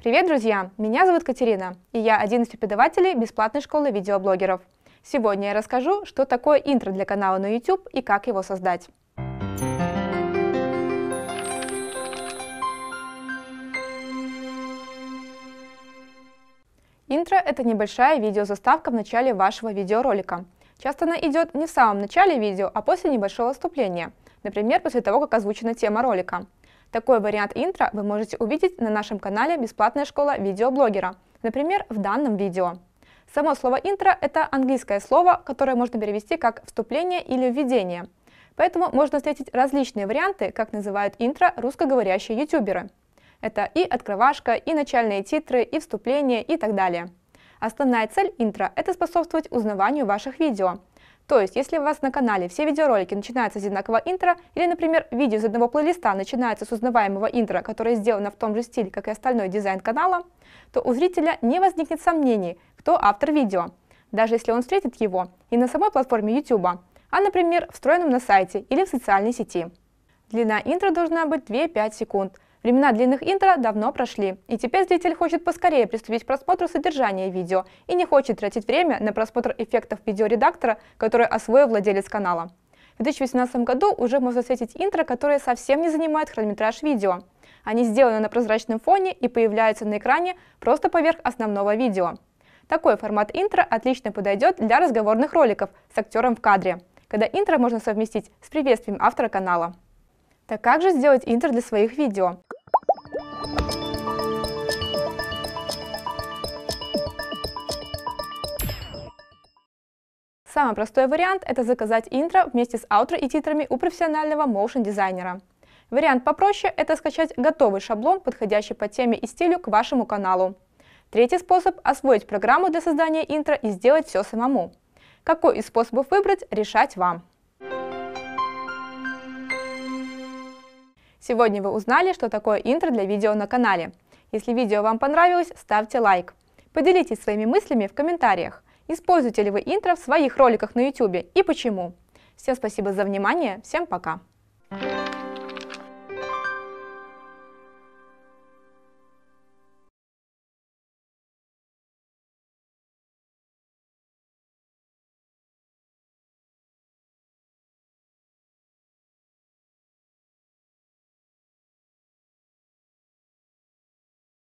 Привет, друзья! Меня зовут Катерина, и я один из преподавателей бесплатной школы видеоблогеров. Сегодня я расскажу, что такое интро для канала на YouTube и как его создать. Интро – это небольшая видеозаставка в начале вашего видеоролика. Часто она идет не в самом начале видео, а после небольшого вступления, например, после того, как озвучена тема ролика – такой вариант интро вы можете увидеть на нашем канале «Бесплатная школа видеоблогера», например, в данном видео. Само слово «интро» — это английское слово, которое можно перевести как «вступление» или «введение». Поэтому можно встретить различные варианты, как называют интро русскоговорящие ютуберы. Это и открывашка, и начальные титры, и вступление, и так далее. Основная цель интро – это способствовать узнаванию ваших видео, то есть, если у вас на канале все видеоролики начинаются с одинакового интро, или, например, видео из одного плейлиста начинается с узнаваемого интро, которое сделано в том же стиле, как и остальной дизайн канала, то у зрителя не возникнет сомнений, кто автор видео, даже если он встретит его и на самой платформе YouTube, а, например, встроенном на сайте или в социальной сети. Длина интро должна быть 2-5 секунд – Времена длинных интро давно прошли, и теперь зритель хочет поскорее приступить к просмотру содержания видео и не хочет тратить время на просмотр эффектов видеоредактора, который освоил владелец канала. В 2018 году уже можно встретить интро, которое совсем не занимает хронометраж видео. Они сделаны на прозрачном фоне и появляются на экране просто поверх основного видео. Такой формат интро отлично подойдет для разговорных роликов с актером в кадре, когда интро можно совместить с приветствием автора канала. Так как же сделать интро для своих видео? Самый простой вариант – это заказать интро вместе с аутро и титрами у профессионального моушен-дизайнера. Вариант попроще – это скачать готовый шаблон, подходящий по теме и стилю к вашему каналу. Третий способ – освоить программу для создания интро и сделать все самому. Какой из способов выбрать – решать вам. Сегодня вы узнали, что такое интро для видео на канале. Если видео вам понравилось, ставьте лайк. Поделитесь своими мыслями в комментариях. Используете ли вы интро в своих роликах на YouTube и почему? Всем спасибо за внимание, всем пока!